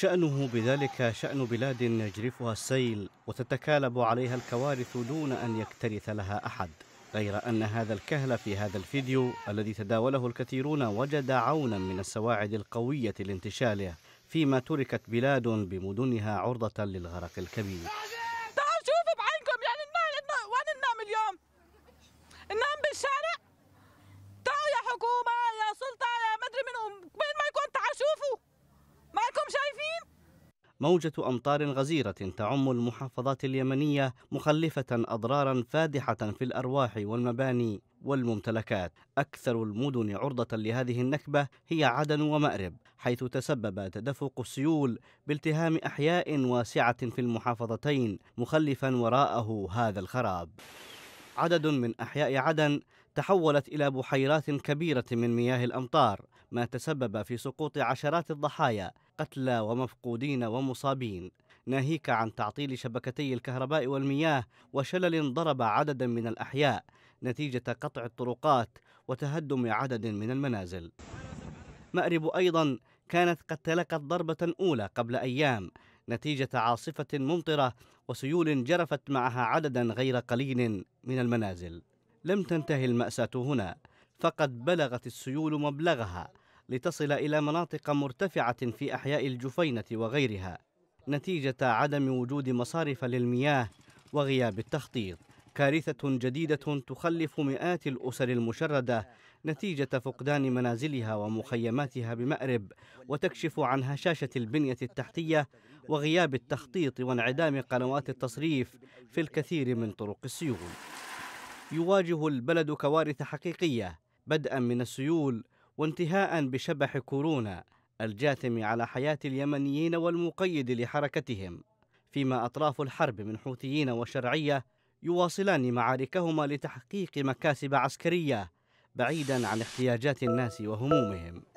شأنه بذلك شأن بلاد يجرفها السيل وتتكالب عليها الكوارث دون أن يكترث لها أحد غير أن هذا الكهل في هذا الفيديو الذي تداوله الكثيرون وجد عونا من السواعد القوية لانتشاله فيما تركت بلاد بمدنها عرضة للغرق الكبير موجة أمطار غزيرة تعم المحافظات اليمنية مخلفة أضرارا فادحة في الأرواح والمباني والممتلكات أكثر المدن عرضة لهذه النكبة هي عدن ومأرب حيث تسبب تدفق السيول بالتهام أحياء واسعة في المحافظتين مخلفا وراءه هذا الخراب عدد من أحياء عدن تحولت إلى بحيرات كبيرة من مياه الأمطار ما تسبب في سقوط عشرات الضحايا قتلى ومفقودين ومصابين ناهيك عن تعطيل شبكتي الكهرباء والمياه وشلل ضرب عددا من الأحياء نتيجة قطع الطرقات وتهدم عدد من المنازل مأرب أيضا كانت قد تلقت ضربة أولى قبل أيام نتيجة عاصفة ممطرة وسيول جرفت معها عددا غير قليل من المنازل لم تنتهي المأساة هنا فقد بلغت السيول مبلغها لتصل إلى مناطق مرتفعة في أحياء الجفينة وغيرها نتيجة عدم وجود مصارف للمياه وغياب التخطيط كارثة جديدة تخلف مئات الأسر المشردة نتيجة فقدان منازلها ومخيماتها بمأرب وتكشف عن هشاشة البنية التحتية وغياب التخطيط وانعدام قنوات التصريف في الكثير من طرق السيول يواجه البلد كوارث حقيقية بدءا من السيول وانتهاء بشبح كورونا الجاثم على حياة اليمنيين والمقيد لحركتهم فيما أطراف الحرب من حوثيين وشرعية يواصلان معاركهما لتحقيق مكاسب عسكرية بعيدا عن احتياجات الناس وهمومهم